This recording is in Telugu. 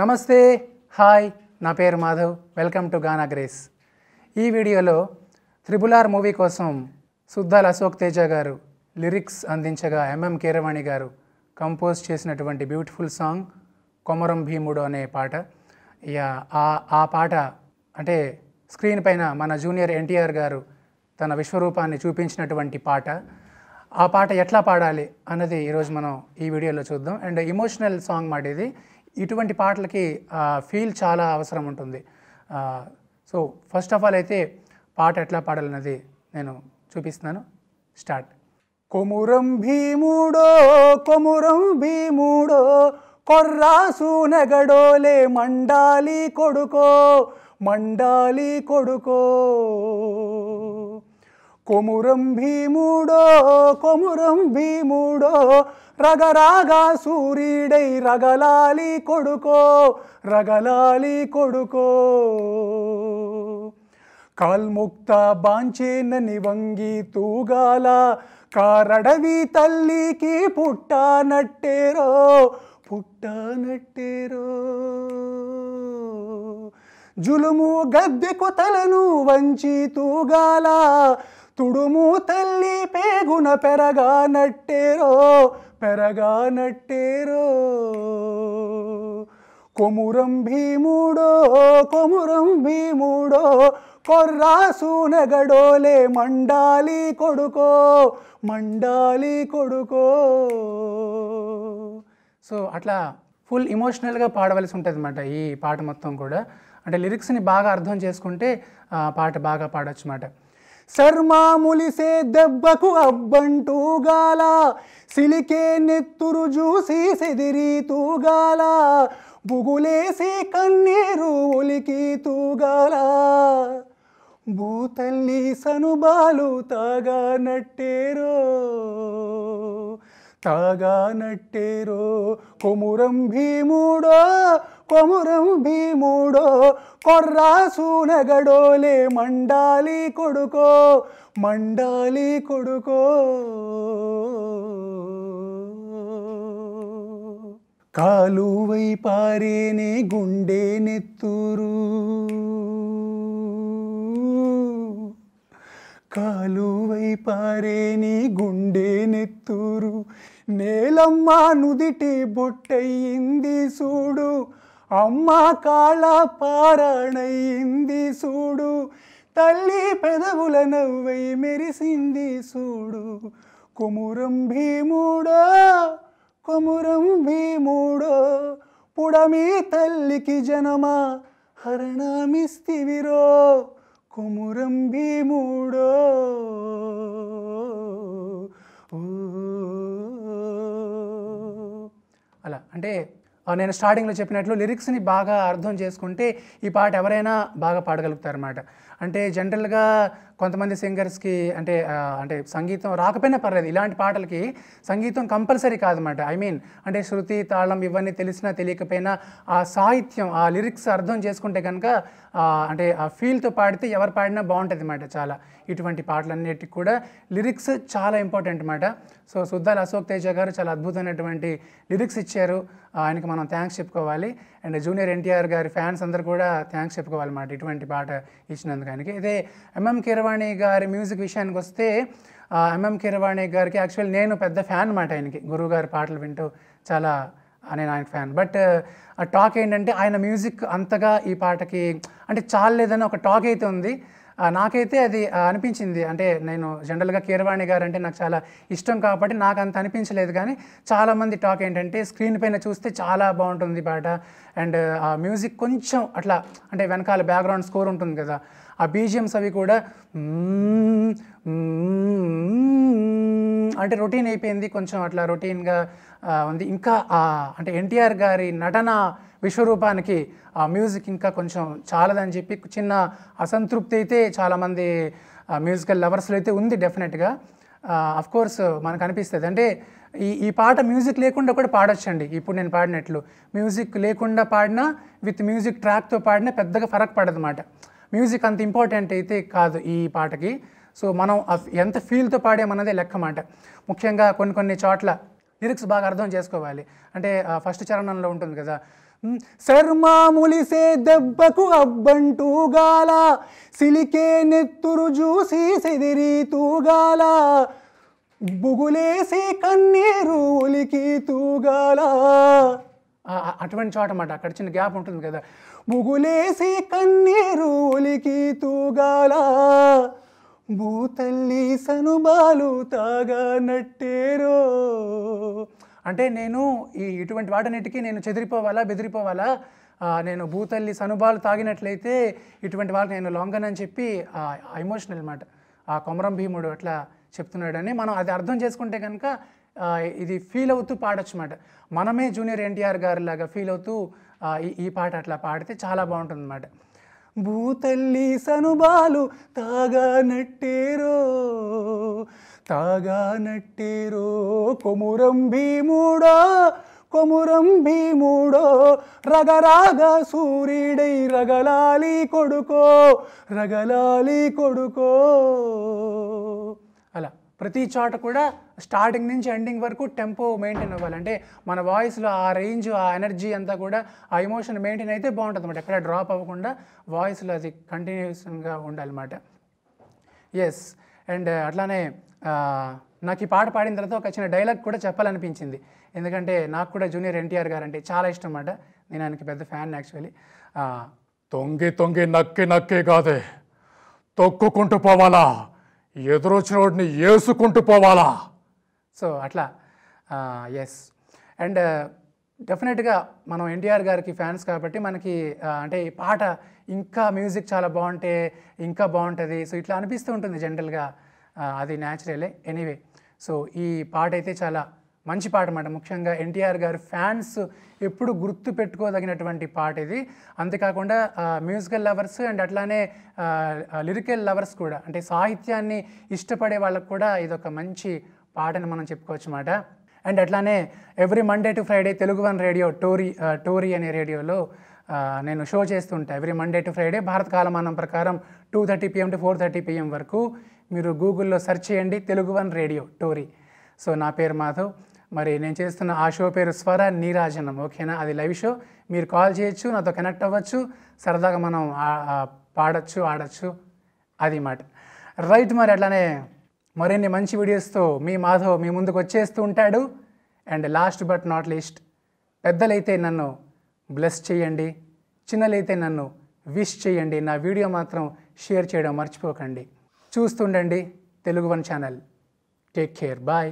నమస్తే హాయ్ నా పేరు Madhav welcome to Gaana Grace ఈ వీడియోలో త్రిబులార్ మూవీ కోసం సుద్దాల్ అశోక్ తేజ గారు లిరిక్స్ అందించగా ఎంఎం కీరవాణి గారు కంపోజ్ చేసినటువంటి బ్యూటిఫుల్ సాంగ్ కొమరం భీముడు అనే పాట ఇక ఆ ఆ పాట అంటే స్క్రీన్ పైన మన జూనియర్ ఎన్టీఆర్ గారు తన విశ్వరూపాన్ని చూపించినటువంటి పాట ఆ పాట ఎట్లా పాడాలి అన్నది ఈరోజు మనం ఈ వీడియోలో చూద్దాం అండ్ ఇమోషనల్ సాంగ్ మాట ఇది ఇటువంటి పాటలకి ఫీల్ చాలా అవసరం ఉంటుంది సో ఫస్ట్ ఆఫ్ ఆల్ అయితే పాట ఎట్లా పాడాలన్నది నేను చూపిస్తున్నాను స్టార్ట్ కొమురం భీముడో కొమురం భీముడో కొర్రాసు నెగడోలే మండాలి కొడుకో మండాలి కొడుకో కొమురం భీముడో కొమురం భీముడో రగరాగా సూర్యుడై రగలాలి కొడుకో రగలాలి కొడుకో కాల్ముక్త బాంచేనని వంగి తూగాల కారడవి తల్లికి పుట్టానట్టేరో పుట్టానట్టేరో జులుము గద్దెకు కొతలను వంచి తూగాల తుడుము తల్లి పేగున పెరగా పెరగా నట్టేరో కొమురం భీముడో కొమురం భీముడో కొర్రాసూనగడోలే మండాలి కొడుకో మండాలి కొడుకో సో అట్లా ఫుల్ ఇమోషనల్గా పాడవలసి ఉంటుంది అనమాట ఈ పాట మొత్తం కూడా అంటే లిరిక్స్ని బాగా అర్థం చేసుకుంటే పాట బాగా పాడచ్చు అన్నమాట శర్మాములిసే దెబ్బకు అబ్బంటూ గాల సిలికే నెత్తురు చూసి సెదిరి తూగాల బుగులేసి కన్నీరు ఉలికి తూగాల భూతల్లి సనుబాలు తాగా నట్టేరో తాగా నట్టేరో కొమురం భీముడో కొమురం భీముడో కొర్రాసూనగడోలే మండాలి కొడుకో మండాలి కొడుకో కాలువై పారేనే గుండె నెత్తూరు కాలువై పారేని గుండె నెత్తూరు నేలమ్మ నుదిటి బొట్టయింది చూడు అమ్మ కాళ పారాణయింది చూడు తల్లి పెదవుల నవ్వై మెరిసింది చూడు కుమురం భీముడో కుమురం భీముడో పుడమి తల్లికి జనమ హరణమిస్తివిరో కుమురం భీముడో అలా అంటే నేను స్టార్టింగ్లో చెప్పినట్లు లిరిక్స్ని బాగా అర్థం చేసుకుంటే ఈ పాట ఎవరైనా బాగా పాడగలుగుతారన్నమాట అంటే జనరల్గా కొంతమంది సింగర్స్కి అంటే అంటే సంగీతం రాకపోయినా పర్లేదు ఇలాంటి పాటలకి సంగీతం కంపల్సరీ కాదన్నమాట ఐ మీన్ అంటే శృతి తాళం ఇవన్నీ తెలిసినా తెలియకపోయినా ఆ సాహిత్యం ఆ లిరిక్స్ అర్థం చేసుకుంటే కనుక అంటే ఆ ఫీల్తో పాడితే ఎవరు పాడినా బాగుంటుంది అన్నమాట చాలా ఇటువంటి పాటలన్నిటికి కూడా లిరిక్స్ చాలా ఇంపార్టెంట్ అనమాట సో సుద్దాల అశోక్ తేజ గారు చాలా అద్భుతమైనటువంటి లిరిక్స్ ఇచ్చారు ఆయనకి మనం థ్యాంక్స్ చెప్పుకోవాలి అండ్ జూనియర్ ఎన్టీఆర్ గారి ఫ్యాన్స్ అందరు కూడా థ్యాంక్స్ చెప్పుకోవాలి అన్నమాట ఇటువంటి పాట ఇచ్చినందుకు ఆయనకి ఇదే ఎంఎం కీరవాణి గారి మ్యూజిక్ విషయానికి వస్తే ఎంఎం కీరవాణి గారికి యాక్చువల్ నేను పెద్ద ఫ్యాన్ అన్నమాట ఆయనకి గురువు గారి పాటలు వింటూ చాలా నేను ఆయన ఫ్యాన్ బట్ ఆ టాక్ ఏంటంటే ఆయన మ్యూజిక్ అంతగా ఈ పాటకి అంటే చాలేదని ఒక టాక్ అయితే ఉంది నాకైతే అది అనిపించింది అంటే నేను జనరల్గా కీరవాణి గారు అంటే నాకు చాలా ఇష్టం కాబట్టి నాకు అంత అనిపించలేదు కానీ చాలామంది టాక్ ఏంటంటే స్క్రీన్ పైన చూస్తే చాలా బాగుంటుంది పాట అండ్ ఆ మ్యూజిక్ కొంచెం అట్లా అంటే వెనకాల బ్యాక్గ్రౌండ్ స్కోర్ ఉంటుంది కదా ఆ బీజిఎంస్ అవి కూడా అంటే రొటీన్ అయిపోయింది కొంచెం అట్లా రొటీన్గా ఉంది ఇంకా అంటే ఎన్టీఆర్ గారి నటన విశ్వరూపానికి ఆ మ్యూజిక్ ఇంకా కొంచెం చాలదని చెప్పి చిన్న అసంతృప్తి అయితే చాలామంది మ్యూజికల్ లవర్స్లో అయితే ఉంది డెఫినెట్గా కోర్స్ మనకు అనిపిస్తుంది అంటే ఈ ఈ పాట మ్యూజిక్ లేకుండా కూడా పాడొచ్చండి ఇప్పుడు నేను పాడినట్లు మ్యూజిక్ లేకుండా పాడినా విత్ మ్యూజిక్ ట్రాక్తో పాడినా పెద్దగా ఫరక్ పడదు అన్నమాట మ్యూజిక్ అంత ఇంపార్టెంట్ అయితే కాదు ఈ పాటకి సో మనం ఎంత ఫీల్తో పాడామన్నదే లెక్కమాట ముఖ్యంగా కొన్ని కొన్ని చోట్ల లిరిక్స్ బాగా అర్థం చేసుకోవాలి అంటే ఫస్ట్ చరణంలో ఉంటుంది కదా శర్మాములిసే దెబ్బకు అబ్బంటూ గాల సిలికే నెత్తురు చూసి గాల బుగులేసి కన్నీరు ఉలికి తూగాల అటువంటి చోట అన్నమాట అక్కడ చిన్న గ్యాప్ ఉంటుంది కదా బుగులేసి కన్నీరు ఉలికి తూగాల భూతల్లి సనుబాలు తాగా నట్టేరో అంటే నేను ఈ ఇటువంటి వాటన్నిటికీ నేను చెదిరిపోవాలా బెదిరిపోవాలా నేను భూతల్లి సనుబాలు తాగినట్లయితే ఇటువంటి వాళ్ళకి నేను లొంగన్ అని చెప్పి ఎమోషనల్ అనమాట ఆ కొమరం భీముడు అట్లా చెప్తున్నాడని మనం అది అర్థం చేసుకుంటే కనుక ఇది ఫీల్ అవుతూ పాడొచ్చు అనమాట మనమే జూనియర్ ఎన్టీఆర్ గారి లాగా ఫీల్ అవుతూ ఈ పాట అట్లా పాడితే చాలా బాగుంటుంది అన్నమాట భూతల్లి సనుబాలు తాగా నట్టేరో తాగా నట్టేరో కొమురం భీముడో కొమురం భీముడో రగరాగ సూర్యుడై రగలాలి కొడుకో రగలాలి కొడుకో అలా ప్రతి చోట కూడా స్టార్టింగ్ నుంచి ఎండింగ్ వరకు టెంపో మెయింటైన్ అవ్వాలి అంటే మన వాయిస్లో ఆ రేంజ్ ఆ ఎనర్జీ అంతా కూడా ఆ ఎమోషన్ మెయింటైన్ అయితే బాగుంటుంది అనమాట ఎక్కడ డ్రాప్ అవ్వకుండా వాయిస్లో అది కంటిన్యూస్గా ఉండాలి అనమాట ఎస్ అండ్ అట్లానే uh, నాకు ఈ పాట పాడిన తర్వాత ఒక చిన్న డైలాగ్ కూడా చెప్పాలనిపించింది ఎందుకంటే నాకు కూడా జూనియర్ ఎన్టీఆర్ గారు అంటే చాలా ఇష్టం అనమాట నేను ఆయనకి పెద్ద ఫ్యాన్ యాక్చువల్లీ uh, తొంగి తొంగి నక్కి నక్కే కాదే తొక్కుకుంటూ పోవాలా ఎదురొచ్చిన వాటిని ఏసుకుంటూ పోవాలా సో అట్లా ఎస్ అండ్ డెఫినెట్గా మనం ఎన్టీఆర్ గారికి ఫ్యాన్స్ కాబట్టి మనకి అంటే ఈ పాట ఇంకా మ్యూజిక్ చాలా బాగుంటే ఇంకా బాగుంటుంది సో ఇట్లా అనిపిస్తూ ఉంటుంది జనరల్గా అది న్యాచురలే ఎనీవే సో ఈ పాట అయితే చాలా మంచి పాట అన్నమాట ముఖ్యంగా ఎన్టీఆర్ గారు ఫ్యాన్స్ ఎప్పుడు గుర్తు పెట్టుకోదగినటువంటి పాట ఇది అంతేకాకుండా మ్యూజికల్ లవర్స్ అండ్ అట్లానే లిరికల్ లవర్స్ కూడా అంటే సాహిత్యాన్ని ఇష్టపడే వాళ్ళకు కూడా ఇదొక మంచి పాటని మనం చెప్పుకోవచ్చు అన్నమాట అండ్ అట్లానే every Monday to Friday Telugu one radio Tori Tori అనే రేడియోలో నేను షో చేస్తుంటా ఎవ్రీ మండే టు ఫ్రైడే భారత కాలమానం ప్రకారం two thirty PM to four thirty PM వరకు మీరు గూగుల్లో సెర్చ్ చేయండి Telugu one radio Tori so నా పేరు మాధవ్ మరి నేను చేస్తున్న ఆ షో పేరు స్వర నీరాజనం ఓకేనా అది లైవ్ షో మీరు కాల్ చేయొచ్చు నాతో కనెక్ట్ అవ్వచ్చు సరదాగా మనం పాడచ్చు ఆడచ్చు అది మాట రైట్ మరి అట్లానే మరిన్ని మంచి వీడియోస్తో మీ మాధవ్ మీ ముందుకు వచ్చేస్తూ ఉంటాడు and last but not least పెద్దలైతే నన్ను బ్లెస్ చేయండి చిన్నలైతే నన్ను విష్ చేయండి నా వీడియో మాత్రం షేర్ చేయడం మర్చిపోకండి చూస్తుండండి Telugu one channel take care bye